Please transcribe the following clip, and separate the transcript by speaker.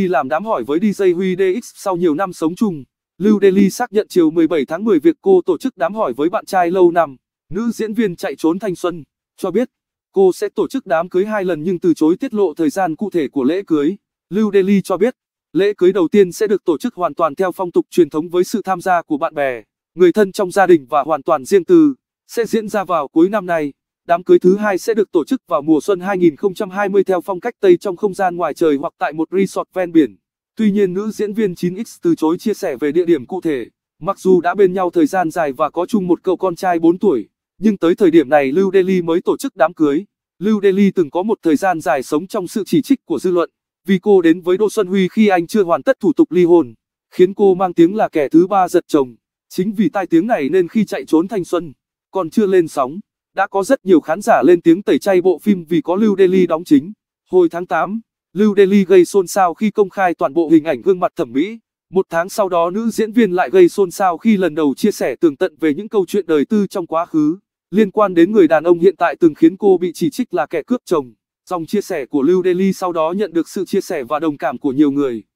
Speaker 1: Khi làm đám hỏi với DJ Huy DX sau nhiều năm sống chung, Lưu Daily xác nhận chiều 17 tháng 10 việc cô tổ chức đám hỏi với bạn trai lâu năm, nữ diễn viên chạy trốn thanh xuân, cho biết cô sẽ tổ chức đám cưới hai lần nhưng từ chối tiết lộ thời gian cụ thể của lễ cưới. Lưu Daily cho biết, lễ cưới đầu tiên sẽ được tổ chức hoàn toàn theo phong tục truyền thống với sự tham gia của bạn bè, người thân trong gia đình và hoàn toàn riêng tư, sẽ diễn ra vào cuối năm nay. Đám cưới thứ hai sẽ được tổ chức vào mùa xuân 2020 theo phong cách Tây trong không gian ngoài trời hoặc tại một resort ven biển. Tuy nhiên nữ diễn viên 9X từ chối chia sẻ về địa điểm cụ thể. Mặc dù đã bên nhau thời gian dài và có chung một cậu con trai 4 tuổi, nhưng tới thời điểm này Lưu Daly mới tổ chức đám cưới. Lưu Daly từng có một thời gian dài sống trong sự chỉ trích của dư luận, vì cô đến với Đỗ Xuân Huy khi anh chưa hoàn tất thủ tục ly hôn, khiến cô mang tiếng là kẻ thứ ba giật chồng. Chính vì tai tiếng này nên khi chạy trốn thanh xuân, còn chưa lên sóng, đã có rất nhiều khán giả lên tiếng tẩy chay bộ phim vì có Lưu Daily đóng chính. Hồi tháng 8, Lưu Daily gây xôn xao khi công khai toàn bộ hình ảnh gương mặt thẩm mỹ. Một tháng sau đó nữ diễn viên lại gây xôn xao khi lần đầu chia sẻ tường tận về những câu chuyện đời tư trong quá khứ, liên quan đến người đàn ông hiện tại từng khiến cô bị chỉ trích là kẻ cướp chồng. Dòng chia sẻ của Lưu Daily sau đó nhận được sự chia sẻ và đồng cảm của nhiều người.